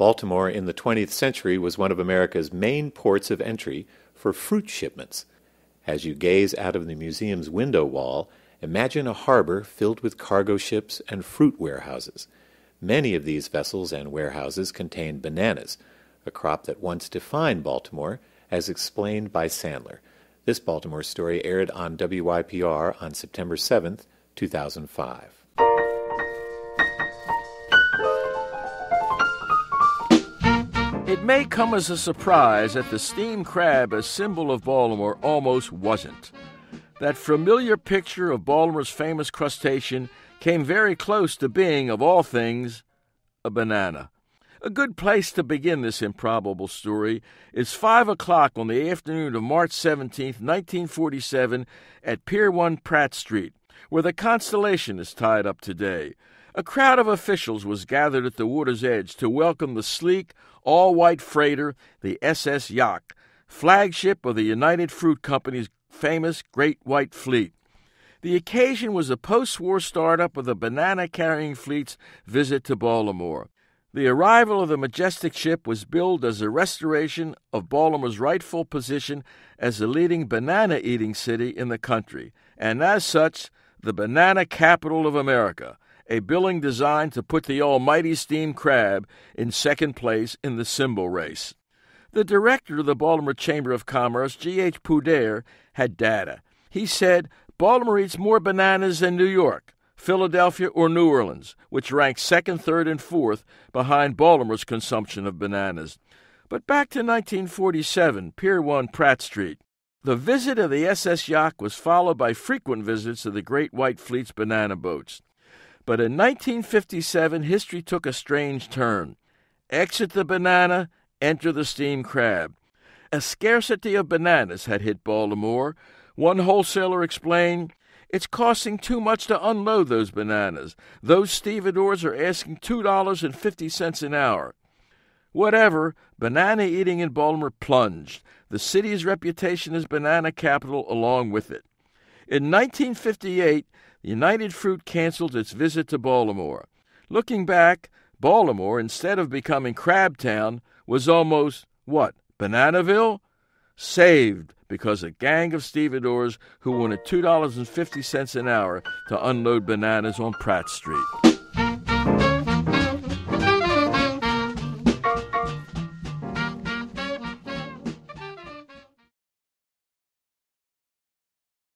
Baltimore in the 20th century was one of America's main ports of entry for fruit shipments. As you gaze out of the museum's window wall, imagine a harbor filled with cargo ships and fruit warehouses. Many of these vessels and warehouses contained bananas, a crop that once defined Baltimore, as explained by Sandler. This Baltimore story aired on WYPR on September 7, 2005. It may come as a surprise that the steam crab, a symbol of Baltimore, almost wasn't. That familiar picture of Baltimore's famous crustacean came very close to being, of all things, a banana. A good place to begin this improbable story is 5 o'clock on the afternoon of March 17, 1947, at Pier 1 Pratt Street, where the Constellation is tied up today. A crowd of officials was gathered at the water's edge to welcome the sleek, all white freighter, the SS Yacht, flagship of the United Fruit Company's famous Great White Fleet. The occasion was the post war startup of the banana carrying fleet's visit to Baltimore. The arrival of the majestic ship was billed as a restoration of Baltimore's rightful position as the leading banana eating city in the country, and as such, the banana capital of America a billing designed to put the almighty steam crab in second place in the symbol race. The director of the Baltimore Chamber of Commerce, G.H. Poudere, had data. He said, Baltimore eats more bananas than New York, Philadelphia, or New Orleans, which ranks second, third, and fourth behind Baltimore's consumption of bananas. But back to 1947, Pier 1 Pratt Street. The visit of the SS Yacht was followed by frequent visits of the Great White Fleet's banana boats. But in 1957, history took a strange turn. Exit the banana, enter the steam crab. A scarcity of bananas had hit Baltimore. One wholesaler explained, It's costing too much to unload those bananas. Those stevedores are asking $2.50 an hour. Whatever, banana eating in Baltimore plunged. The city's reputation as banana capital along with it. In 1958, United Fruit canceled its visit to Baltimore. Looking back, Baltimore, instead of becoming Crabtown, was almost what? Bananaville? Saved because a gang of stevedores who wanted $2.50 an hour to unload bananas on Pratt Street.